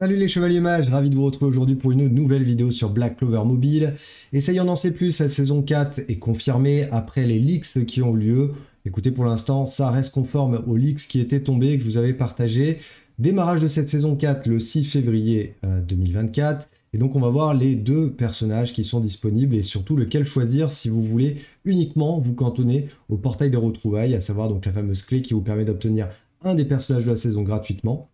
Salut les chevaliers mages, ravi de vous retrouver aujourd'hui pour une nouvelle vidéo sur Black Clover Mobile. Essayons d'en sait plus, la saison 4 est confirmée après les leaks qui ont eu lieu. Écoutez, pour l'instant, ça reste conforme aux leaks qui étaient tombés et que je vous avais partagé. Démarrage de cette saison 4 le 6 février 2024. Euh, et donc on va voir les deux personnages qui sont disponibles et surtout lequel choisir si vous voulez uniquement vous cantonner au portail des retrouvailles, à savoir donc la fameuse clé qui vous permet d'obtenir un des personnages de la saison gratuitement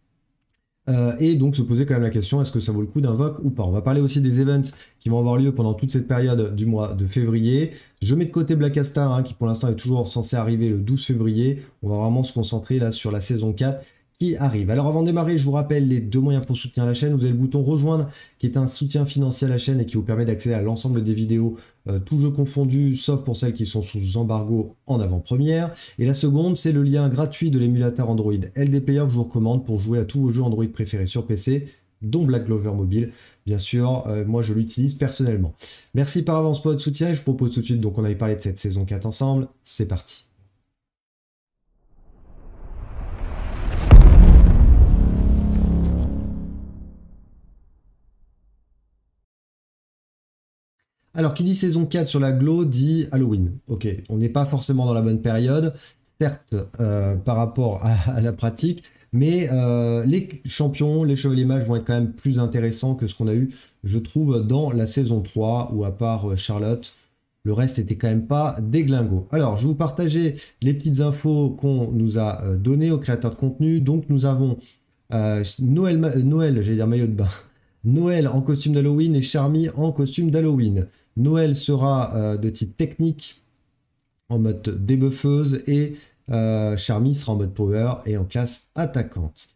euh, et donc se poser quand même la question est-ce que ça vaut le coup d'invoque ou pas On va parler aussi des events qui vont avoir lieu pendant toute cette période du mois de février. Je mets de côté Black Astar hein, qui pour l'instant est toujours censé arriver le 12 février. On va vraiment se concentrer là sur la saison 4 qui arrive. Alors avant de démarrer, je vous rappelle les deux moyens pour soutenir la chaîne. Vous avez le bouton rejoindre qui est un soutien financier à la chaîne et qui vous permet d'accéder à l'ensemble des vidéos, tout euh, tous jeux confondus, sauf pour celles qui sont sous embargo en avant-première. Et la seconde, c'est le lien gratuit de l'émulateur Android LDPR que je vous recommande pour jouer à tous vos jeux Android préférés sur PC dont Black Clover Mobile, bien sûr, euh, moi je l'utilise personnellement. Merci par avance pour votre soutien et je vous propose tout de suite, donc on avait parlé de cette saison 4 ensemble, c'est parti. Alors, qui dit saison 4 sur la Glo dit Halloween. Ok, on n'est pas forcément dans la bonne période, certes, euh, par rapport à, la pratique, mais euh, les champions, les chevaliers mages vont être quand même plus intéressants que ce qu'on a eu, je trouve, dans la saison 3, où à part euh, Charlotte, le reste était quand même pas déglingo. Alors, je vais vous partager les petites infos qu'on nous a données aux créateurs de contenu. Donc, nous avons Noël, Noël j'allais dire maillot de bain. Noël en costume d'Halloween et Charmy en costume d'Halloween. Noël sera euh, de type technique en mode débuffeuse et euh, Charmy sera en mode power et en classe attaquante.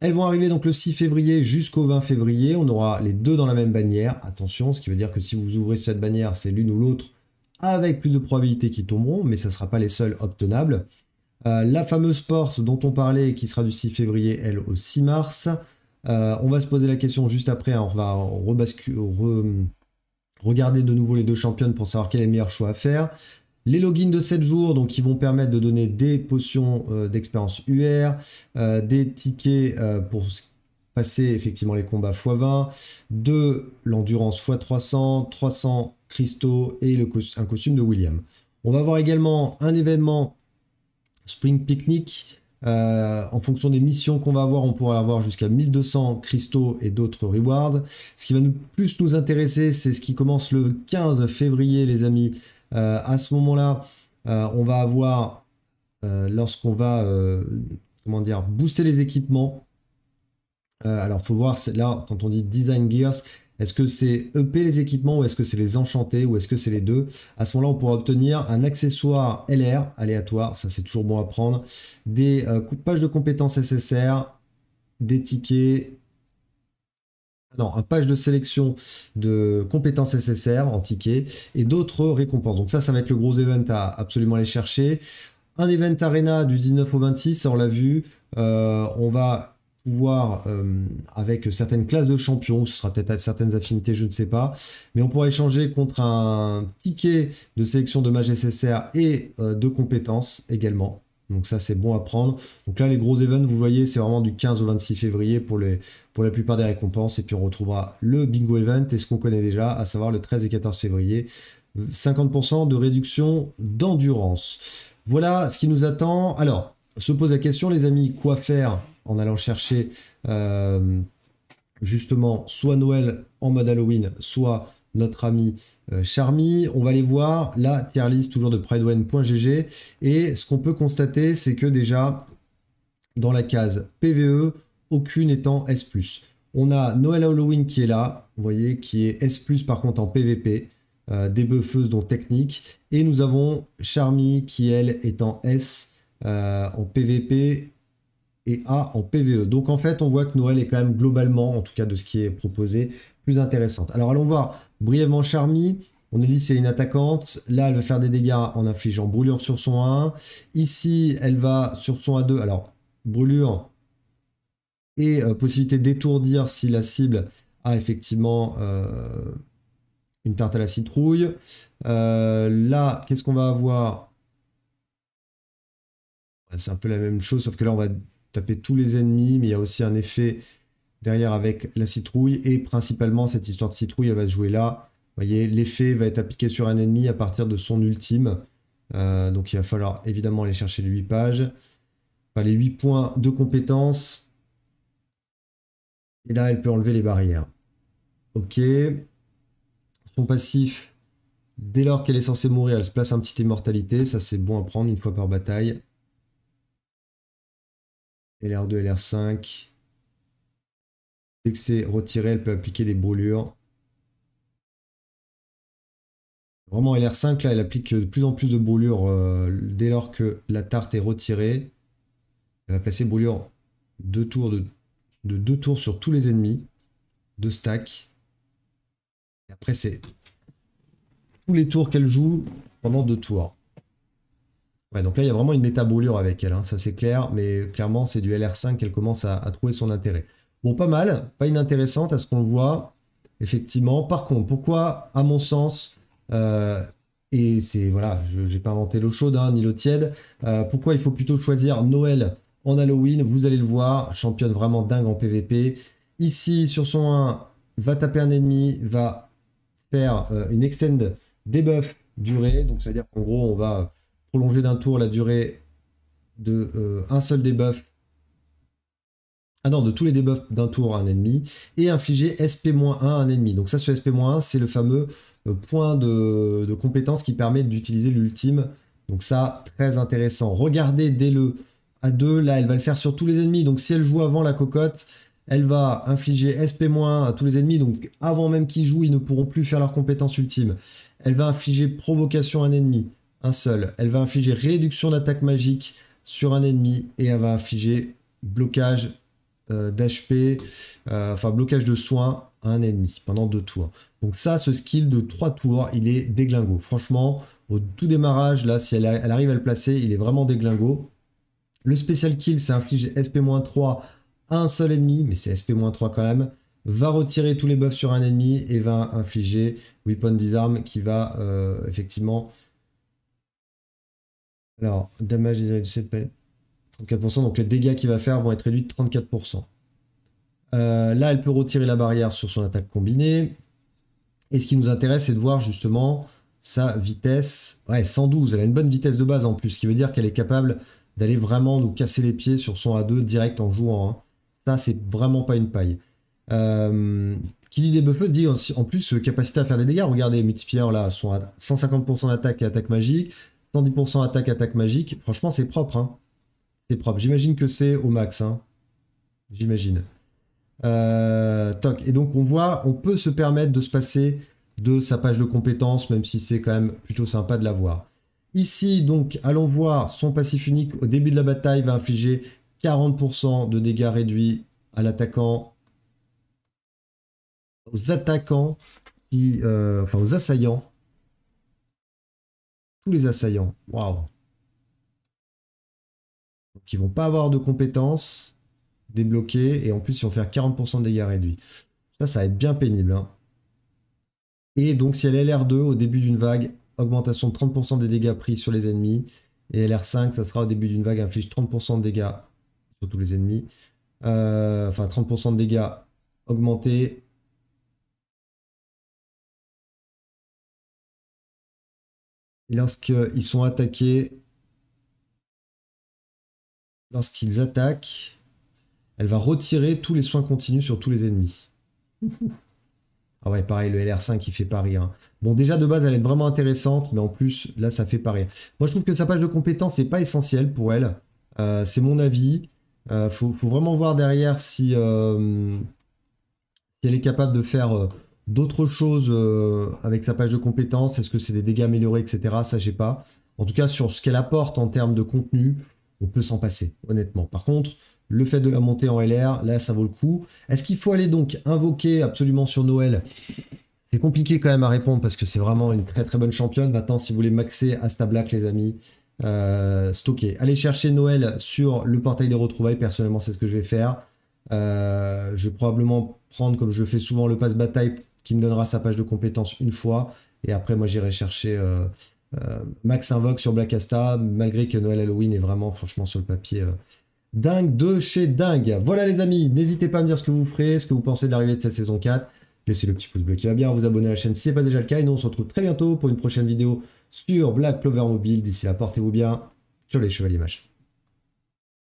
Elles vont arriver donc le 6 février jusqu'au 20 février. On aura les deux dans la même bannière. Attention, ce qui veut dire que si vous ouvrez cette bannière, c'est l'une ou l'autre avec plus de probabilités qu'ils tomberont, mais ça ne sera pas les seuls obtenables. Euh, la fameuse porte dont on parlait, qui sera du 6 février, elle, au 6 mars. on va se poser la question juste après, hein. on va rebasculer. Regardez de nouveau les deux championnes pour savoir quel est le meilleur choix à faire. Les logins de 7 jours, donc qui vont permettre de donner des potions euh, d'expérience UR, euh, des tickets euh, pour passer effectivement les combats x20, de l'endurance x300, 300 cristaux et un costume de William. On va avoir également un événement Spring Picnic euh, en fonction des missions qu'on va avoir, on pourrait avoir jusqu'à 1200 cristaux et d'autres rewards. Ce qui va nous, plus nous intéresser, c'est ce qui commence le 15 février, les amis. Euh, à ce moment-là, euh, on va avoir, lorsqu'on va, comment dire, booster les équipements. alors, faut voir, là, quand on dit design gears, est-ce que c'est EP les équipements ou est-ce que c'est les enchantés ou est-ce que c'est les deux À ce moment-là, on pourra obtenir un accessoire LR aléatoire, ça c'est toujours bon à prendre, des euh, pages de compétences SSR, des tickets, non, un page de sélection de compétences SSR en tickets et d'autres récompenses. Donc ça, ça va être le gros event à absolument aller chercher. Un event arena du 19 au 26, on l'a vu, euh, on va euh, avec certaines classes de champions, ce sera peut-être à certaines affinités, je ne sais pas, mais on pourra échanger contre un ticket de sélection de mages SSR et euh, de compétences également. Donc ça, c'est bon à prendre. Donc là, les gros events, vous voyez, c'est vraiment du 15 au 26 février pour, les, pour la plupart des récompenses. Et puis on retrouvera le bingo event et ce qu'on connaît déjà, à savoir le 13 et 14 février. 50% de réduction d'endurance. Voilà ce qui nous attend. Alors, se pose la question, les amis, quoi faire en allant chercher euh, justement soit Noël en mode Halloween, soit notre ami euh, charmi On va aller voir. La tier list toujours de pridewen.gg. Et ce qu'on peut constater, c'est que déjà, dans la case PVE, aucune étant S. On a Noël Halloween qui est là, vous voyez, qui est S, par contre en PVP, euh, des buffeuses dont technique. Et nous avons Charmy qui, elle, est en S en PVP et A en PVE. Donc en fait, on voit que Noël est quand même globalement, en tout cas de ce qui est proposé, plus intéressante. Alors allons voir brièvement Charmy. On est dit c'est une attaquante. Là, elle va faire des dégâts en infligeant brûlure sur son 1. Ici, elle va sur son A2. Alors, brûlure et euh, possibilité d'étourdir si la cible a effectivement euh, une tarte à la citrouille. Euh, là, qu'est-ce qu'on va avoir C'est un peu la même chose, sauf que là, on va taper tous les ennemis, mais il y a aussi un effet derrière avec la citrouille, et principalement cette histoire de citrouille, elle va se jouer là. Vous voyez, l'effet va être appliqué sur un ennemi à partir de son ultime. Euh, donc il va falloir évidemment aller chercher les 8 pages, les 8 points de compétence. Et là, elle peut enlever les barrières. Ok. Son passif, dès lors qu'elle est censée mourir, elle se place un petit immortalité. Ça, c'est bon à prendre une fois par bataille. LR2, LR5. Dès que c'est retiré, elle peut appliquer des brûlures. Vraiment, LR5, là, elle applique de plus en plus de brûlures euh, dès lors que la tarte est retirée. Elle va placer brûlures deux tours de, deux tours sur tous les ennemis, de stack. Et après, c'est tous les tours qu'elle joue pendant deux tours. Ouais, donc là, il y a vraiment une métabolure avec elle, hein, ça c'est clair, mais clairement, c'est du LR5 qu'elle commence à, trouver son intérêt. Bon, pas mal, pas inintéressante à ce qu'on voit, effectivement. Par contre, pourquoi, à mon sens, euh, et c'est, voilà, je n'ai pas inventé l'eau chaude, hein, ni l'eau tiède, euh, pourquoi il faut plutôt choisir Noël en Halloween, vous allez le voir, championne vraiment dingue en PvP. Ici, sur son 1, va taper un ennemi, va faire euh, une extend debuff durée, donc ça veut dire qu'en gros, on va prolonger d'un tour la durée de euh, un seul debuff. Ah non, de tous les debuffs d'un tour à un ennemi, et infliger SP-1 à un ennemi. Donc ça, ce SP-1, c'est le fameux euh, point de, compétence qui permet d'utiliser l'ultime. Donc ça, très intéressant. Regardez dès le a 2, là, elle va le faire sur tous les ennemis. Donc si elle joue avant la cocotte, elle va infliger SP-1 à tous les ennemis, donc avant même qu'ils jouent, ils ne pourront plus faire leur compétence ultime. Elle va infliger provocation à un ennemi un seul. Elle va infliger réduction d'attaque magique sur un ennemi et elle va infliger blocage euh, d'HP, euh, enfin blocage de soins à un ennemi pendant deux tours. Donc ça, ce skill de trois tours, il est déglingo. Franchement, au tout démarrage, là, si elle, arrive à le placer, il est vraiment déglingo. Le spécial kill, c'est infliger SP-3 à un seul ennemi, mais c'est SP-3 quand même. Va retirer tous les buffs sur un ennemi et va infliger Weapon Disarm qui va euh, effectivement alors, damage des CP, 34%. Donc les dégâts qu'il va faire vont être réduits de 34%. Euh, là, elle peut retirer la barrière sur son attaque combinée. Et ce qui nous intéresse, c'est de voir justement sa vitesse. Ouais, 112. Elle a une bonne vitesse de base en plus, ce qui veut dire qu'elle est capable d'aller vraiment nous casser les pieds sur son A2 direct en jouant. Hein. Ça, c'est vraiment pas une paille. Euh, qui dit débuffeuse dit en plus euh, capacité à faire des dégâts. Regardez, multiplier là, sont à 150% d'attaque et attaque magique. 110% attaque, attaque magique. Franchement, c'est propre. Hein. C'est propre. J'imagine que c'est au max. Hein. J'imagine. Euh, toc. Et donc, on voit, on peut se permettre de se passer de sa page de compétences, même si c'est quand même plutôt sympa de l'avoir. Ici, donc, allons voir son passif unique au début de la bataille va infliger 40% de dégâts réduits à l'attaquant, aux attaquants, qui, euh, enfin aux assaillants les assaillants. Waouh. Qui vont pas avoir de compétences débloquées et en plus ils vont faire 40% de dégâts réduits. Ça, ça va être bien pénible. Hein. Et donc si elle est LR2 au début d'une vague, augmentation de 30% des dégâts pris sur les ennemis. Et LR5, ça sera au début d'une vague, inflige 30% de dégâts sur tous les ennemis. Euh, enfin 30% de dégâts augmentés lorsqu'ils sont attaqués, lorsqu'ils attaquent, elle va retirer tous les soins continus sur tous les ennemis. ah ouais, pareil, le LR5, qui fait pas rire. Hein. Bon, déjà, de base, elle est vraiment intéressante, mais en plus, là, ça fait pas rire. Moi, je trouve que sa page de compétences n'est pas essentielle pour elle. Euh, c'est mon avis. Il euh, faut, vraiment voir derrière euh, si, elle est capable de faire D'autres choses euh, avec sa page de compétences, est-ce que c'est des dégâts améliorés, etc. Ça, j'ai pas. En tout cas, sur ce qu'elle apporte en termes de contenu, on peut s'en passer, honnêtement. Par contre, le fait de la monter en LR, là, ça vaut le coup. Est-ce qu'il faut aller donc invoquer absolument sur Noël C'est compliqué quand même à répondre parce que c'est vraiment une très très bonne championne. Maintenant, si vous voulez maxer Asta Black, les amis, euh, stocker. Allez chercher Noël sur le portail des retrouvailles. Personnellement, c'est ce que je vais faire. Euh, je vais probablement prendre, comme je fais souvent, le pass bataille qui me donnera sa page de compétences une fois. Et après, moi, j'irai chercher euh, euh, Max Invoque sur Black Asta, malgré que Noël Halloween est vraiment, franchement, sur le papier euh, dingue de chez dingue. Voilà, les amis, n'hésitez pas à me dire ce que vous ferez, ce que vous pensez de l'arrivée de cette saison 4. Laissez le petit pouce bleu qui va bien, vous abonner à la chaîne si ce n'est pas déjà le cas. Et nous, on se retrouve très bientôt pour une prochaine vidéo sur Black Plover Mobile. D'ici là, portez-vous bien. Ciao les chevaliers